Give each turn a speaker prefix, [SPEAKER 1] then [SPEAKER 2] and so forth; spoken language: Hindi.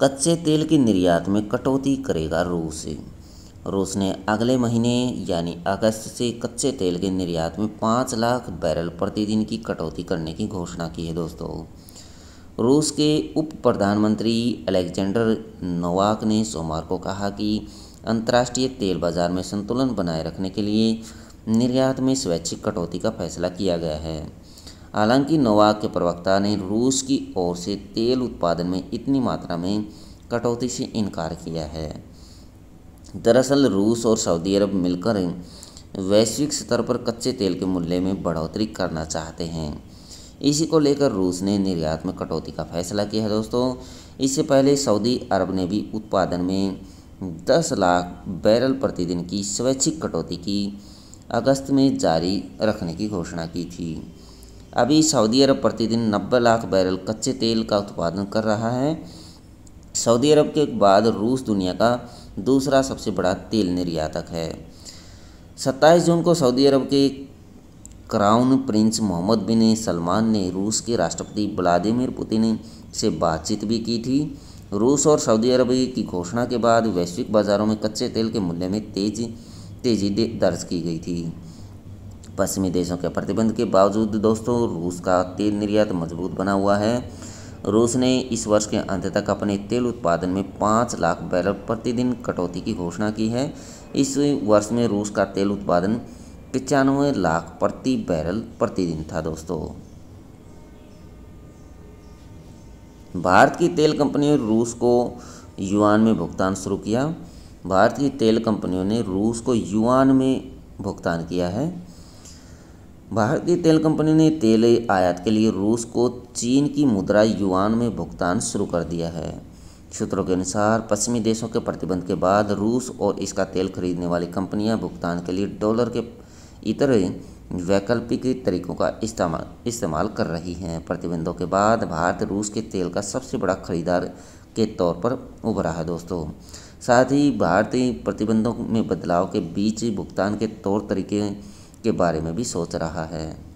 [SPEAKER 1] कच्चे तेल के निर्यात में कटौती करेगा रूस रूस ने अगले महीने यानी अगस्त से कच्चे तेल के निर्यात में पाँच लाख बैरल प्रतिदिन की कटौती करने की घोषणा की है दोस्तों रूस के उप प्रधानमंत्री अलेक्जेंडर नोवाक ने सोमवार को कहा कि अंतर्राष्ट्रीय तेल बाजार में संतुलन बनाए रखने के लिए निर्यात में स्वैच्छिक कटौती का फैसला किया गया है हालांकि नोवाक के प्रवक्ता ने रूस की ओर से तेल उत्पादन में इतनी मात्रा में कटौती से इनकार किया है दरअसल रूस और सऊदी अरब मिलकर वैश्विक स्तर पर कच्चे तेल के मूल्य में बढ़ोतरी करना चाहते हैं इसी को लेकर रूस ने निर्यात में कटौती का फैसला किया है दोस्तों इससे पहले सऊदी अरब ने भी उत्पादन में 10 लाख बैरल प्रतिदिन की स्वैच्छिक कटौती की अगस्त में जारी रखने की घोषणा की थी अभी सऊदी अरब प्रतिदिन नब्बे लाख बैरल कच्चे तेल का उत्पादन कर रहा है सऊदी अरब के बाद रूस दुनिया का दूसरा सबसे बड़ा तेल निर्यातक है 27 जून को सऊदी अरब के crown prince Mohammed bin Salman ने रूस के राष्ट्रपति व्लादिमिर पुतिन से बातचीत भी की थी रूस और सऊदी अरब की घोषणा के बाद वैश्विक बाज़ारों में कच्चे तेल के मूल्य में तेज तेज़ी दर्ज की गई थी पश्चिमी देशों के प्रतिबंध के बावजूद दोस्तों रूस का तेल निर्यात मजबूत बना हुआ है रूस ने इस वर्ष के अंत तक अपने तेल उत्पादन में पाँच लाख बैरल प्रतिदिन कटौती की घोषणा की है इस वर्ष में रूस का तेल उत्पादन पचानवे लाख प्रति बैरल प्रतिदिन था दोस्तों भारत की तेल कंपनियों रूस को युआन में भुगतान शुरू किया भारत की तेल कंपनियों ने रूस को युआन में भुगतान किया है भारतीय तेल कंपनी ने तेल आयात के लिए रूस को चीन की मुद्रा युआन में भुगतान शुरू कर दिया है सूत्रों के अनुसार पश्चिमी देशों के प्रतिबंध के बाद रूस और इसका तेल खरीदने वाली कंपनियां भुगतान के लिए डॉलर के इतर वैकल्पिक तरीकों का इस्तेमाल इस्तेमाल कर रही हैं प्रतिबंधों के बाद भारत रूस के तेल का सबसे बड़ा खरीदार के तौर पर उभरा है दोस्तों साथ ही भारतीय प्रतिबंधों में बदलाव के बीच भुगतान के तौर तरीके के बारे में भी सोच रहा है